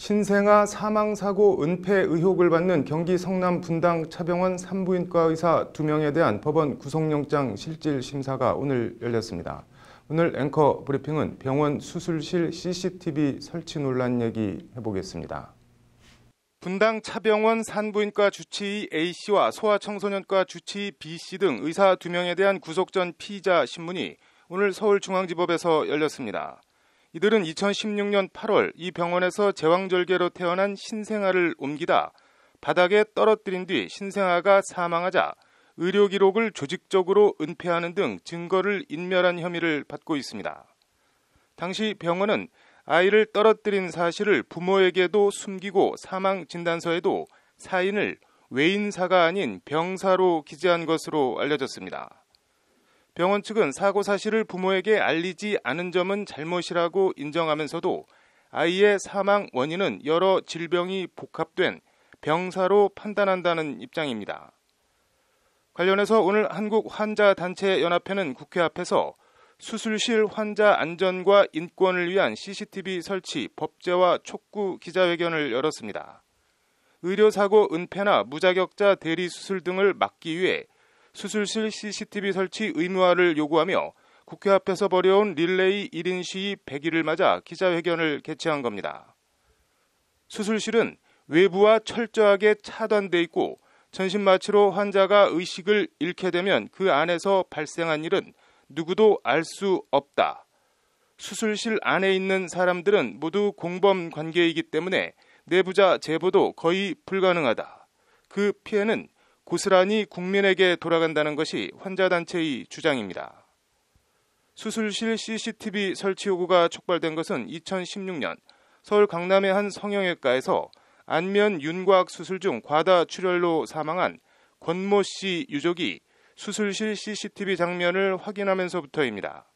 신생아 사망사고 은폐 의혹을 받는 경기 성남 분당 차병원 산부인과 의사 2명에 대한 법원 구속영장 실질심사가 오늘 열렸습니다. 오늘 앵커 브리핑은 병원 수술실 CCTV 설치 논란 얘기 해보겠습니다. 분당 차병원 산부인과 주치의 A씨와 소아청소년과 주치의 B씨 등 의사 2명에 대한 구속 전 피의자 신문이 오늘 서울중앙지법에서 열렸습니다. 이들은 2016년 8월 이 병원에서 제왕절개로 태어난 신생아를 옮기다 바닥에 떨어뜨린 뒤 신생아가 사망하자 의료 기록을 조직적으로 은폐하는 등 증거를 인멸한 혐의를 받고 있습니다. 당시 병원은 아이를 떨어뜨린 사실을 부모에게도 숨기고 사망 진단서에도 사인을 외인사가 아닌 병사로 기재한 것으로 알려졌습니다. 병원 측은 사고 사실을 부모에게 알리지 않은 점은 잘못이라고 인정하면서도 아이의 사망 원인은 여러 질병이 복합된 병사로 판단한다는 입장입니다. 관련해서 오늘 한국환자단체연합회는 국회 앞에서 수술실 환자 안전과 인권을 위한 CCTV 설치 법제화 촉구 기자회견을 열었습니다. 의료사고 은폐나 무자격자 대리수술 등을 막기 위해 수술실 CCTV 설치 의무화를 요구하며 국회 앞에서 벌여온 릴레이 1인 시위 100일을 맞아 기자회견을 개최한 겁니다. 수술실은 외부와 철저하게 차단돼 있고 전신 마취로 환자가 의식을 잃게 되면 그 안에서 발생한 일은 누구도 알 수 없다. 수술실 안에 있는 사람들은 모두 공범 관계이기 때문에 내부자 제보도 거의 불가능하다. 그 피해는 고스란히 국민에게 돌아간다는 것이 환자단체의 주장입니다. 수술실 CCTV 설치 요구가 촉발된 것은 2016년 서울 강남의 한 성형외과에서 안면 윤곽 수술 중 과다 출혈로 사망한 권모 씨 유족이 수술실 CCTV 장면을 확인하면서부터입니다.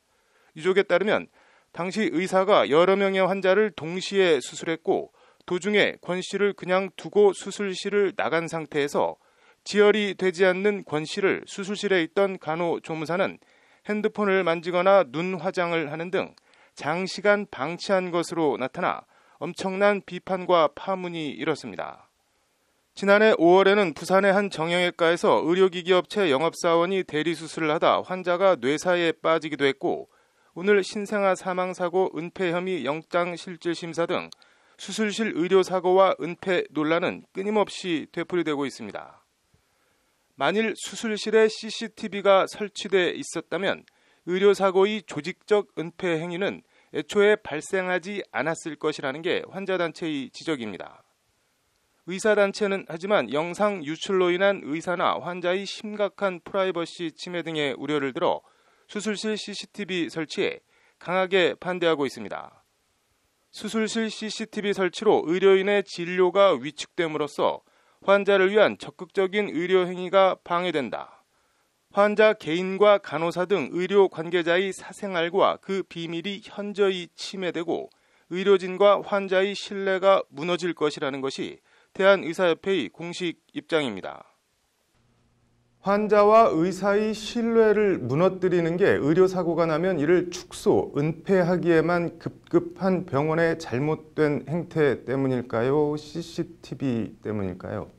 유족에 따르면 당시 의사가 여러 명의 환자를 동시에 수술했고 도중에 권 씨를 그냥 두고 수술실을 나간 상태에서 지혈이 되지 않는 권 씨를 수술실에 있던 간호조무사는 핸드폰을 만지거나 눈 화장을 하는 등 장시간 방치한 것으로 나타나 엄청난 비판과 파문이 일었습니다. 지난해 5월에는 부산의 한 정형외과에서 의료기기 업체 영업사원이 대리수술을 하다 환자가 뇌사에 빠지기도 했고 오늘 신생아 사망사고 은폐 혐의 영장 실질 심사 등 수술실 의료 사고와 은폐 논란은 끊임없이 되풀이되고 있습니다. 만일 수술실에 CCTV가 설치돼 있었다면 의료사고의 조직적 은폐 행위는 애초에 발생하지 않았을 것이라는 게 환자단체의 지적입니다. 의사단체는 하지만 영상 유출로 인한 의사나 환자의 심각한 프라이버시 침해 등의 우려를 들어 수술실 CCTV 설치에 강하게 반대하고 있습니다. 수술실 CCTV 설치로 의료인의 진료가 위축됨으로써 환자를 위한 적극적인 의료 행위가 방해된다. 환자 개인과 간호사 등 의료 관계자의 사생활과 그 비밀이 현저히 침해되고 의료진과 환자의 신뢰가 무너질 것이라는 것이 대한의사협회의 공식 입장입니다. 환자와 의사의 신뢰를 무너뜨리는 게 의료사고가 나면 이를 축소, 은폐하기에만 급급한 병원의 잘못된 행태 때문일까요? CCTV 때문일까요?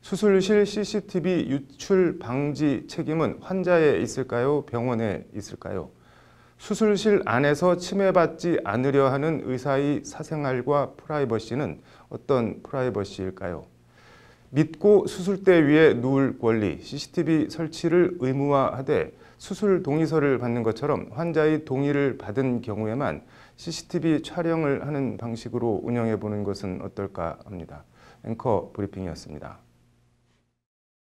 수술실 CCTV 유출 방지 책임은 환자에 있을까요? 병원에 있을까요? 수술실 안에서 침해받지 않으려 하는 의사의 사생활과 프라이버시는 어떤 프라이버시일까요? 믿고 수술대 위에 누울 권리, CCTV 설치를 의무화하되 수술 동의서를 받는 것처럼 환자의 동의를 받은 경우에만 CCTV 촬영을 하는 방식으로 운영해보는 것은 어떨까 합니다. 앵커 브리핑이었습니다.